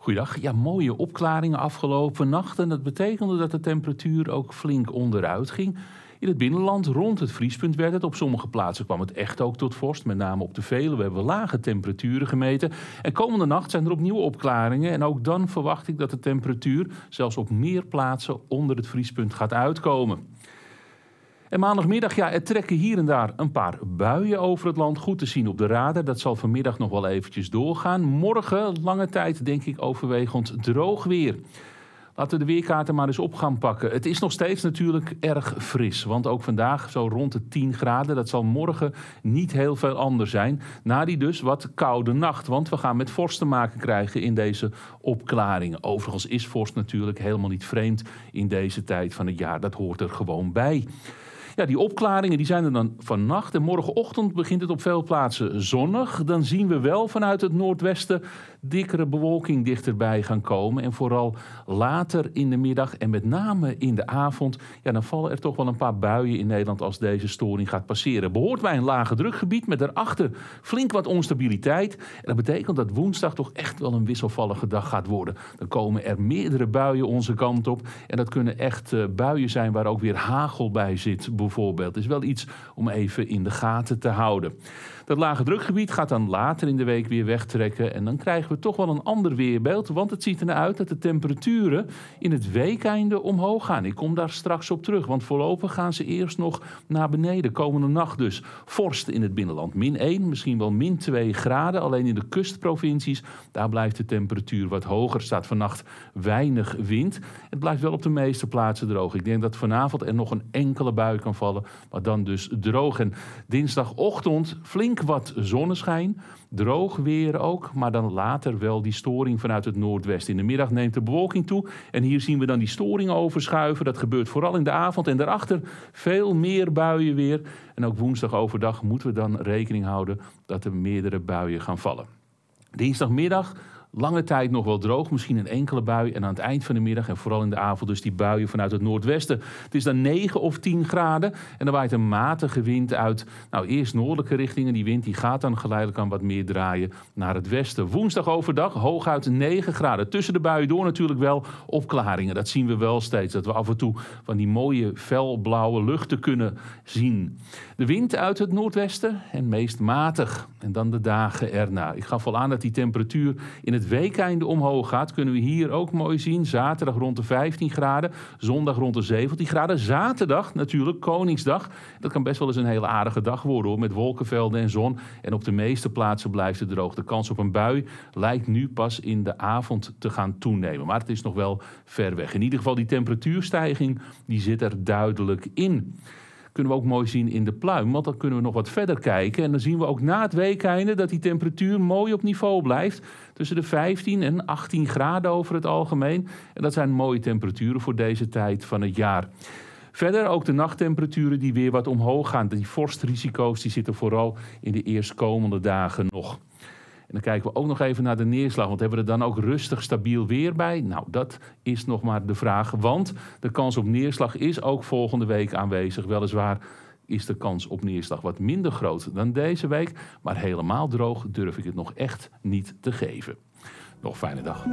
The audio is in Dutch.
Goeiedag. Ja, mooie opklaringen afgelopen nacht. En dat betekende dat de temperatuur ook flink onderuit ging. In het binnenland rond het vriespunt werd het. Op sommige plaatsen kwam het echt ook tot vorst. Met name op de Veluwe hebben we lage temperaturen gemeten. En komende nacht zijn er opnieuw opklaringen. En ook dan verwacht ik dat de temperatuur zelfs op meer plaatsen onder het vriespunt gaat uitkomen. En maandagmiddag, ja, er trekken hier en daar een paar buien over het land. Goed te zien op de radar. Dat zal vanmiddag nog wel eventjes doorgaan. Morgen, lange tijd, denk ik, overwegend droog weer. Laten we de weerkaarten maar eens op gaan pakken. Het is nog steeds natuurlijk erg fris. Want ook vandaag zo rond de 10 graden. Dat zal morgen niet heel veel anders zijn. Na die dus wat koude nacht. Want we gaan met vorst te maken krijgen in deze opklaringen. Overigens is vorst natuurlijk helemaal niet vreemd in deze tijd van het jaar. Dat hoort er gewoon bij. Ja, die opklaringen die zijn er dan vannacht. En morgenochtend begint het op veel plaatsen zonnig. Dan zien we wel vanuit het noordwesten dikkere bewolking dichterbij gaan komen. En vooral later in de middag en met name in de avond. Ja, dan vallen er toch wel een paar buien in Nederland als deze storing gaat passeren. Behoort bij een lage drukgebied met daarachter flink wat onstabiliteit. En dat betekent dat woensdag toch echt wel een wisselvallige dag gaat worden. Dan komen er meerdere buien onze kant op. En dat kunnen echt eh, buien zijn waar ook weer hagel bij zit voorbeeld. Is wel iets om even in de gaten te houden. Dat lage drukgebied gaat dan later in de week weer wegtrekken. En dan krijgen we toch wel een ander weerbeeld. Want het ziet eruit dat de temperaturen in het weekeinde omhoog gaan. Ik kom daar straks op terug. Want voorlopig gaan ze eerst nog naar beneden. Komende nacht dus. Vorst in het binnenland. Min 1, misschien wel min 2 graden. Alleen in de kustprovincies, daar blijft de temperatuur wat hoger. Staat vannacht weinig wind. Het blijft wel op de meeste plaatsen droog. Ik denk dat vanavond er nog een enkele bui kan vallen. Maar dan dus droog. En dinsdagochtend flink wat zonneschijn. Droog weer ook, maar dan later wel die storing vanuit het noordwesten. In de middag neemt de bewolking toe en hier zien we dan die storing overschuiven. Dat gebeurt vooral in de avond en daarachter veel meer buien weer. En ook woensdag overdag moeten we dan rekening houden dat er meerdere buien gaan vallen. Dinsdagmiddag Lange tijd nog wel droog, misschien een enkele bui. En aan het eind van de middag en vooral in de avond dus die buien vanuit het noordwesten. Het is dan 9 of 10 graden en dan waait een matige wind uit. Nou, eerst noordelijke richtingen. Die wind die gaat dan geleidelijk aan wat meer draaien naar het westen. Woensdag overdag hooguit 9 graden. Tussen de buien door natuurlijk wel opklaringen. Dat zien we wel steeds. Dat we af en toe van die mooie felblauwe luchten kunnen zien. De wind uit het noordwesten en meest matig. En dan de dagen erna. Ik gaf al aan dat die temperatuur in het het weekeinde omhoog gaat, kunnen we hier ook mooi zien. Zaterdag rond de 15 graden, zondag rond de 17 graden. Zaterdag natuurlijk, Koningsdag. Dat kan best wel eens een hele aardige dag worden hoor, met wolkenvelden en zon. En op de meeste plaatsen blijft het droog. De kans op een bui lijkt nu pas in de avond te gaan toenemen. Maar het is nog wel ver weg. In ieder geval, die temperatuurstijging die zit er duidelijk in kunnen we ook mooi zien in de pluim. Want dan kunnen we nog wat verder kijken. En dan zien we ook na het weekeinde dat die temperatuur mooi op niveau blijft. Tussen de 15 en 18 graden over het algemeen. En dat zijn mooie temperaturen voor deze tijd van het jaar. Verder ook de nachttemperaturen die weer wat omhoog gaan. Die vorstrisico's die zitten vooral in de eerstkomende dagen nog. En dan kijken we ook nog even naar de neerslag. Want hebben we er dan ook rustig, stabiel weer bij? Nou, dat is nog maar de vraag. Want de kans op neerslag is ook volgende week aanwezig. Weliswaar is de kans op neerslag wat minder groot dan deze week. Maar helemaal droog durf ik het nog echt niet te geven. Nog fijne dag.